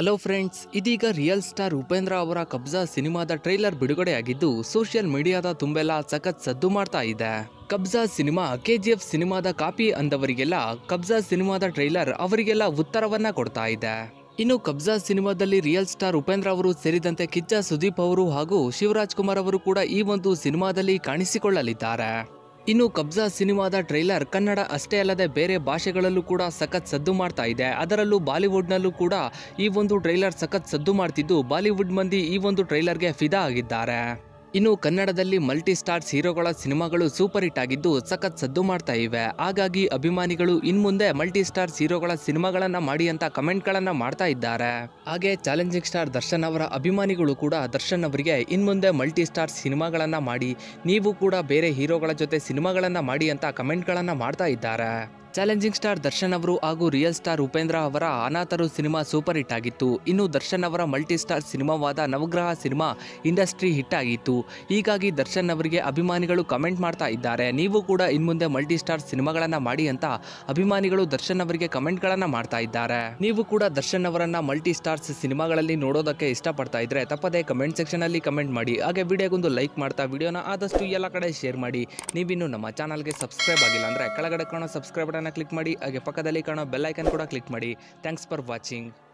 hello friends ಇದೀಗ real star Upendra ಅವರ ಕಬ್ಜಾ ಸಿನಿಮಾದ ಟ್ರೈಲರ್ ಬಿಡುಗಡೆಯಾಗಿದ್ದು ಸೋಷಿಯಲ್ ಮೀಡಿಯಾದ ತುಂಬೆಲ್ಲ ಸಖತ್ ಸದ್ದು ಮಾಡ್ತಾ ಇದೆ ಕಬ್ಜಾ ಸಿನಿಮಾ ಕೆಜಿಎಫ್ ಸಿನಿಮಾದ ಕಾಪಿ ಅಂದವರಿಗೆಲ್ಲ ಕಬ್ಜಾ ಸಿನಿಮಾದ ಟ್ರೈಲರ್ ಅವರಿಗೆಲ್ಲ ಉತ್ತರವನ್ನ ಕೊಡ್ತಾ ಇದೆ ಇನ್ನು ಕಬ್ಜಾ ಸಿನಿಮಾದಲ್ಲಿ ರಿಯಲ್ ಸ್ಟಾರ್ ಉಪೇಂದ್ರ ಅವರು ಸೇರಿದಂತೆ ಕಿಚ್ಚ ಸುದೀಪ್ ಅವರು ಹಾಗೂ ಶಿವರಾಜ್ ಕುಮಾರ್ ಅವರು ಕೂಡ ಈ ಒಂದು ಸಿನಿಮಾದಲ್ಲಿ ಕಾಣಿಸಿಕೊಳ್ಳಲಿದ್ದಾರೆ ಇನ್ನು ಕಬ್ಜಾ ಸಿನಿಮಾದ ಟ್ರೈಲರ್ ಕನ್ನಡ ಅಷ್ಟೇ ಅಲ್ಲದೆ ಬೇರೆ ಭಾಷೆಗಳಲ್ಲೂ ಕೂಡ ಸಖತ್ ಸದ್ದು ಮಾಡ್ತಾ ಇದೆ ಅದರಲ್ಲೂ ಬಾಲಿವುಡ್ನಲ್ಲೂ ಕೂಡ ಈ ಒಂದು ಟ್ರೈಲರ್ ಸಖತ್ ಸದ್ದು ಮಾಡ್ತಿದ್ದು ಬಾಲಿವುಡ್ ಮಂದಿ ಈ ಒಂದು ಟ್ರೈಲರ್ಗೆ ಫಿದಾ ಆಗಿದ್ದಾರೆ ಇನ್ನು ಕನ್ನಡದಲ್ಲಿ ಮಲ್ಟಿ ಸ್ಟಾರ್ಸ್ ಹೀರೋಗಳ ಸಿನಿಮಾಗಳು ಸೂಪರ್ ಹಿಟ್ ಆಗಿದ್ದು ಸಖತ್ ಸದ್ದು ಮಾಡ್ತಾ ಇವೆ ಹಾಗಾಗಿ ಅಭಿಮಾನಿಗಳು ಇನ್ಮುಂದೆ ಮಲ್ಟಿ ಸ್ಟಾರ್ಸ್ ಹೀರೋಗಳ ಸಿನಿಮಾಗಳನ್ನ ಮಾಡಿ ಅಂತ ಕಮೆಂಟ್ಗಳನ್ನ ಮಾಡ್ತಾ ಇದ್ದಾರೆ ಹಾಗೆ ಚಾಲೆಂಜಿಂಗ್ ಸ್ಟಾರ್ ದರ್ಶನ್ ಅವರ ಅಭಿಮಾನಿಗಳು ಕೂಡ ದರ್ಶನ್ ಅವರಿಗೆ ಇನ್ಮುಂದೆ ಮಲ್ಟಿ ಸ್ಟಾರ್ ಸಿನಿಮಾಗಳನ್ನ ಮಾಡಿ ನೀವು ಕೂಡ ಬೇರೆ ಹೀರೋಗಳ ಜೊತೆ ಸಿನಿಮಾಗಳನ್ನ ಮಾಡಿ ಅಂತ ಕಮೆಂಟ್ಗಳನ್ನ ಮಾಡ್ತಾ ಇದ್ದಾರೆ ಚಾಲೆಂಜಿಂಗ್ ಸ್ಟಾರ್ ದರ್ಶನ್ ಅವರು ಹಾಗೂ ರಿಯಲ್ ಸ್ಟಾರ್ ಉಪೇಂದ್ರ ಅವರ ಅನಾಥರು ಸಿನಿಮಾ ಸೂಪರ್ ಹಿಟ್ ಆಗಿತ್ತು ಇನ್ನು ದರ್ಶನ್ ಅವರ ಮಲ್ಟಿ ಸ್ಟಾರ್ ಸಿನಿಮಾವಾದ ನವಗ್ರಹ ಸಿನಿಮಾ ಇಂಡಸ್ಟ್ರಿ ಹಿಟ್ ಆಗಿತ್ತು ಹೀಗಾಗಿ ದರ್ಶನ್ ಅವರಿಗೆ ಅಭಿಮಾನಿಗಳು ಕಮೆಂಟ್ ಮಾಡ್ತಾ ಇದ್ದಾರೆ ನೀವು ಕೂಡ ಇನ್ಮುಂದೆ ಮಲ್ಟಿ ಸ್ಟಾರ್ ಸಿನಿಮಾಗಳನ್ನು ಮಾಡಿ ಅಂತ ಅಭಿಮಾನಿಗಳು ದರ್ಶನ್ ಅವರಿಗೆ ಕಮೆಂಟ್ಗಳನ್ನು ಮಾಡ್ತಾ ಇದ್ದಾರೆ ನೀವು ಕೂಡ ದರ್ಶನ್ ಅವರನ್ನ ಮಲ್ಟಿ ಸ್ಟಾರ್ಸ್ ಸಿನಿಮಾಗಳಲ್ಲಿ ನೋಡೋದಕ್ಕೆ ಇಷ್ಟಪಡ್ತಾ ಇದ್ರೆ ತಪ್ಪದೇ ಕಮೆಂಟ್ ಸೆಕ್ಷನ್ ಅಲ್ಲಿ ಕಮೆಂಟ್ ಮಾಡಿ ಹಾಗೆ ವಿಡಿಯೋಗೊಂದು ಲೈಕ್ ಮಾಡ್ತಾ ವಿಡಿಯೋನ ಆದಷ್ಟು ಎಲ್ಲ ಕಡೆ ಶೇರ್ ಮಾಡಿ ನೀವಿನ್ನು ನಮ್ಮ ಚಾನಲ್ಗೆ ಸಬ್ಸ್ಕ್ರೈಬ್ ಆಗಿಲ್ಲ ಅಂದರೆ ಕೆಳಗಡೆ ಕಾಣೋ ಸಬ್ಸ್ಕ್ರೈಬ್ ಬಟನ್ ಕ್ಲಿಕ್ ಮಾಡಿ ಹಾಗೆ ಪಕ್ಕದಲ್ಲಿ ಕಾಣೋ ಬೆಲ್ ಐಕಾನ್ ಕೂಡ ಕ್ಲಿಕ್ ಮಾಡಿ ಥ್ಯಾಂಕ್ಸ್ ಫಾರ್ ವಾಚಿಂಗ್